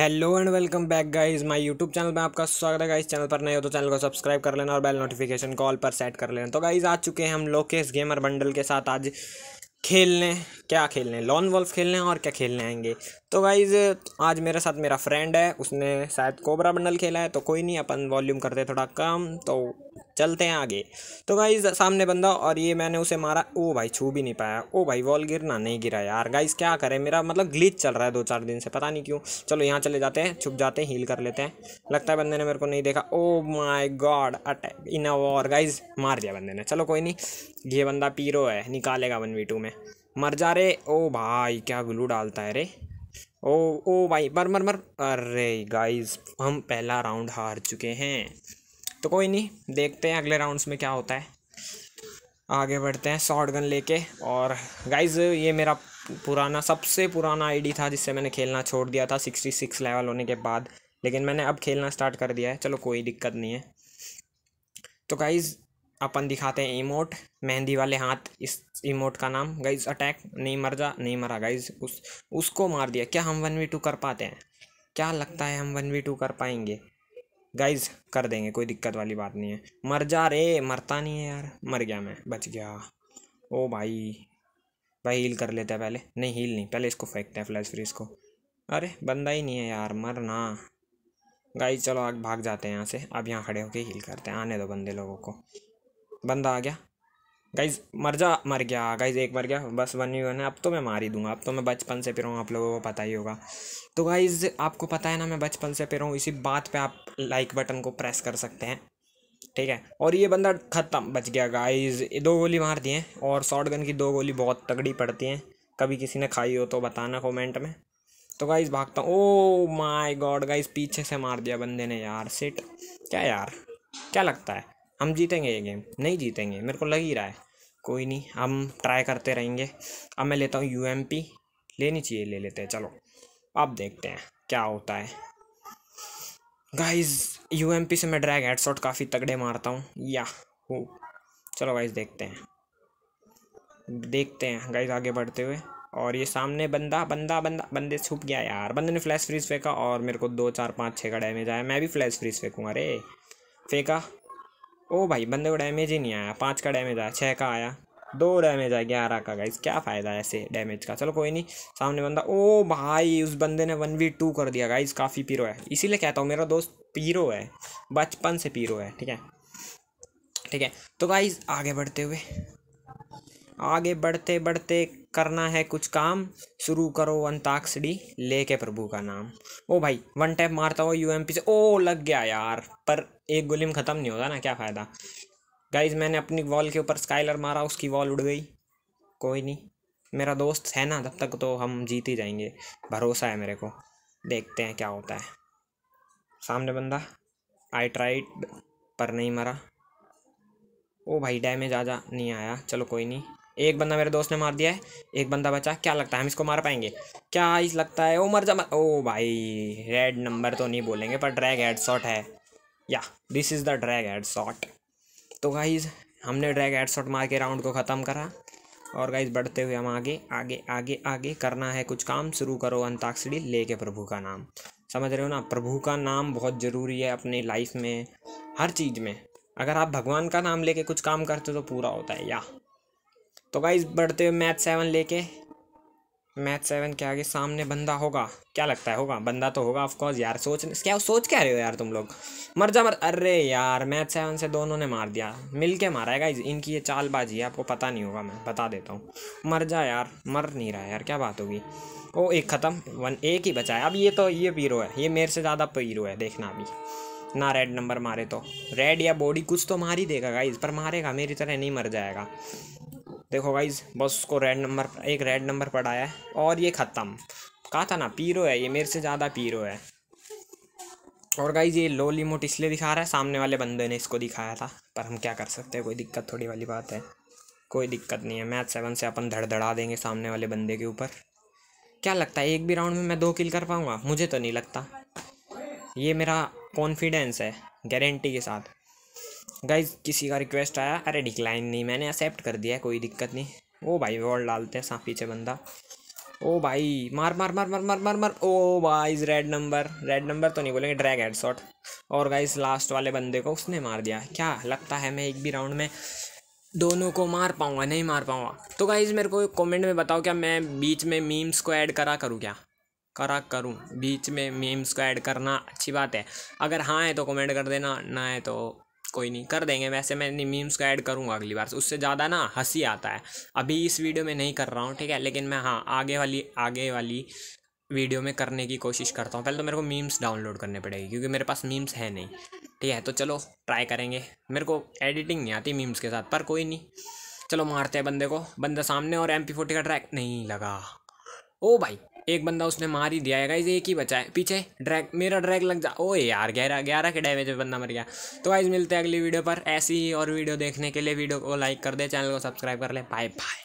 hello and welcome back guys my YouTube channel में आपका स्वागत है गाइस चैनल पर नए हो तो चैनल को सब्सक्राइब कर लेना और बेल नोटिफिकेशन कॉल पर सेट कर लेना तो गाइस आ चुके हैं हम लोकेश गेमर बंडल के साथ आज खेलने क्या खेलने लॉन वॉल्फ खेलने और क्या खेलने आएंगे तो गाइज आज मेरे साथ मेरा फ्रेंड है उसने शायद कोबरा बंडल खेला है तो कोई नहीं अपन वॉल्यूम करते थोड़ा कम तो चलते हैं आगे तो गाइज सामने बंदा और ये मैंने उसे मारा ओ भाई छू भी नहीं पाया ओ भाई वॉल गिरना नहीं गिरा यार गाइज क्या करें मेरा मतलब ग्लिच चल रहा है दो चार दिन से पता नहीं क्यों चलो यहाँ चले जाते हैं छुप जाते हैं हील कर लेते हैं लगता है बंदे ने मेरे को नहीं देखा oh my god attack in a guys मार दिया बंदे ने चलो कोई नहीं ये बंदा पीरो है निकालेगा वन वी टू में मर जा रे ओ भाई क्या ग्लू डालता है रे ओ ओ भाई मर मर मर अरे गाइज हम पहला राउंड हार चुके हैं तो कोई नहीं देखते हैं अगले राउंड्स में क्या होता है आगे बढ़ते हैं शॉर्ट गन लेके और गाइज ये मेरा पुराना सबसे पुराना आईडी था जिससे मैंने खेलना छोड़ दिया था सिक्सटी सिक्स लेवल होने के बाद लेकिन मैंने अब खेलना स्टार्ट कर दिया है चलो कोई दिक्कत नहीं है तो गाइज अपन दिखाते हैं इमोट मेहंदी वाले हाथ इस इमोट का नाम गाइज अटैक नहीं मर जा नहीं मरा गाइज उस उसको मार दिया क्या हम वन वी टू कर पाते हैं क्या लगता है हम वन वी टू कर पाएंगे गाइज कर देंगे कोई दिक्कत वाली बात नहीं है मर जा रे मरता नहीं है यार मर गया मैं बच गया ओ भाई भाई हील कर लेते हैं पहले नहीं हील नहीं पहले इसको फेंकते हैं फ्लैश फ्रीज को अरे बंदा ही नहीं है यार मरना गाइज चलो आग भाग जाते हैं यहाँ से अब यहाँ खड़े होके हील करते हैं आने दो बंदे लोगों को बंदा आ गया गाइज मर जा मर गया गाइज एक मर गया बस वन यू वन है अब तो मैं मार ही दूंगा अब तो मैं बचपन से फिर हूँ आप लोगों को पता ही होगा तो गाइज आपको पता है ना मैं बचपन से फिर हूँ इसी बात पे आप लाइक बटन को प्रेस कर सकते हैं ठीक है और ये बंदा ख़त्म बच गया गाइज दो गोली मार दिए और शॉर्ट गन की दो गोली बहुत तगड़ी पड़ती हैं कभी किसी ने खाई हो तो बताना कॉमेंट में तो गाइज भागता हूँ ओ माई गॉड गाइज पीछे से मार दिया बंदे ने यार सेट क्या यार क्या लगता है हम जीतेंगे ये गेम नहीं जीतेंगे मेरे को लग ही रहा है कोई नहीं हम ट्राई करते रहेंगे अब मैं लेता हूँ यू लेनी चाहिए ले लेते हैं चलो अब देखते हैं क्या होता है गाइस यू से मैं ड्रैग शॉट काफ़ी तगड़े मारता हूँ या हो चलो गाइस देखते हैं देखते हैं गाइस आगे बढ़ते हुए और ये सामने बंदा बंदा बंदा बंदे छुप गया यार बंदे ने फ्लैश फ्रीज फेंका और मेरे को दो चार पाँच छः का डैमेज आया मैं भी फ्लैश फ्रीज फेंकूँगा अरे फेंका ओ भाई बंदे को डैमेज ही नहीं आया पाँच का डैमेज आया छः का आया दो डैमेज आया ग्यारह का गाइज क्या फ़ायदा है ऐसे डैमेज का चलो कोई नहीं सामने बंदा ओ भाई उस बंदे ने वन वी टू कर दिया गाइज काफ़ी पीरो है इसीलिए कहता हूँ मेरा दोस्त पीरो है बचपन से पीरो है ठीक है ठीक है तो गाइज आगे बढ़ते हुए आगे बढ़ते बढ़ते करना है कुछ काम शुरू करो अंताक्षरी लेके प्रभु का नाम ओ भाई वन टैप मारता हो यूएमपी से ओ लग गया यार पर एक गोली में ख़त्म नहीं होता ना क्या फ़ायदा गाइज मैंने अपनी वॉल के ऊपर स्काइलर मारा उसकी वॉल उड़ गई कोई नहीं मेरा दोस्त है ना तब तक तो हम जीत ही जाएंगे भरोसा है मेरे को देखते हैं क्या होता है सामने बंदा आई ट्राइड पर नहीं मरा ओ भाई डैमेज आ जा नहीं आया चलो कोई नहीं एक बंदा मेरे दोस्त ने मार दिया है एक बंदा बचा क्या लगता है हम इसको मार पाएंगे क्या इस लगता है ओ मर जा मर ओ भाई रेड नंबर तो नहीं बोलेंगे पर ड्रैग हेड शॉट है या this is the drag head shot तो गाइज हमने ड्रैग हेड शॉट मार के राउंड को ख़त्म करा और गाइज बढ़ते हुए हम आगे आगे आगे आगे करना है कुछ काम शुरू करो अंताक्षरी ले के प्रभु का नाम समझ रहे हो ना प्रभु का नाम बहुत ज़रूरी है अपनी लाइफ में हर चीज़ में अगर आप भगवान का नाम लेके कुछ काम करते हो तो पूरा होता है या तो गाइज बढ़ते हुए मैथ सेवन लेके मैथ सेवन के आगे सामने बंदा होगा क्या लगता है होगा बंदा तो होगा ऑफकोर्स यार सोच क्या सोच क्या रहे हो यार तुम लोग मर जा मर अरे यार मैथ सेवन से दोनों ने मार दिया मिल के मारा है गाइज इनकी ये चालबाजी है आपको पता नहीं होगा मैं बता देता हूँ मर जा यार मर नहीं रहा यार क्या बात होगी ओ एक ख़त्म वन एक ही बचा है अब ये तो ये पीरो है ये मेरे से ज़्यादा पीरो है देखना अभी ना रेड नंबर मारे तो रेड या बॉडी कुछ तो मार ही देगा गाइज पर मारेगा मेरी तरह नहीं मर जाएगा देखो गाइज बस उसको रेड नंबर एक रेड नंबर पड़ाया है और ये ख़त्म कहा था ना पीरो है ये मेरे से ज़्यादा पीरो है और गाइज ये लो लिमोट इसलिए दिखा रहा है सामने वाले बंदे ने इसको दिखाया था पर हम क्या कर सकते हैं कोई दिक्कत थोड़ी वाली बात है कोई दिक्कत नहीं है मैच सेवन से अपन धड़धड़ा देंगे सामने वाले बंदे के ऊपर क्या लगता है एक भी राउंड में मैं दो किल कर पाऊँगा मुझे तो नहीं लगता ये मेरा कॉन्फिडेंस है गारंटी के साथ गाइज किसी का रिक्वेस्ट आया अरे डिक्लाइन नहीं मैंने एक्सेप्ट कर दिया कोई दिक्कत नहीं ओ भाई वॉल डालते हैं सांप पीछे बंदा ओ भाई मार मार मार मार मार मार मार ओ भाई रेड नंबर रेड नंबर तो नहीं बोलेंगे ड्रैग हेड शॉट और गाइज लास्ट वाले बंदे को उसने मार दिया क्या लगता है मैं एक भी राउंड में दोनों को मार पाऊंगा नहीं मार पाऊंगा तो गाइज मेरे को कमेंट में बताओ क्या मैं बीच में मीम्स को ऐड करा करूँ क्या करा करूँ बीच में मीम्स को ऐड करना अच्छी बात है अगर हाँ है तो कमेंट कर देना ना है तो कोई नहीं कर देंगे वैसे मैं मीम्स को ऐड करूँगा अगली बार उससे ज़्यादा ना हंसी आता है अभी इस वीडियो में नहीं कर रहा हूँ ठीक है लेकिन मैं हाँ आगे वाली आगे वाली वीडियो में करने की कोशिश करता हूँ पहले तो मेरे को मीम्स डाउनलोड करने पड़ेगी क्योंकि मेरे पास मीम्स है नहीं ठीक है तो चलो ट्राई करेंगे मेरे को एडिटिंग नहीं आती मीम्स के साथ पर कोई नहीं चलो मारते हैं बंदे को बंदा सामने और एम पी फोर्टी का ट्रैक नहीं लगा ओ भाई एक बंदा उसने मार ही दिया है एक ही बचा है पीछे ड्रैग मेरा ड्रैग लग जा ओ यार ग्यारह ग्यारह के डैमेज में बंदा मर गया तो आइज मिलते हैं अगली वीडियो पर ऐसी ही और वीडियो देखने के लिए वीडियो को लाइक कर दे चैनल को सब्सक्राइब कर ले बाय बाय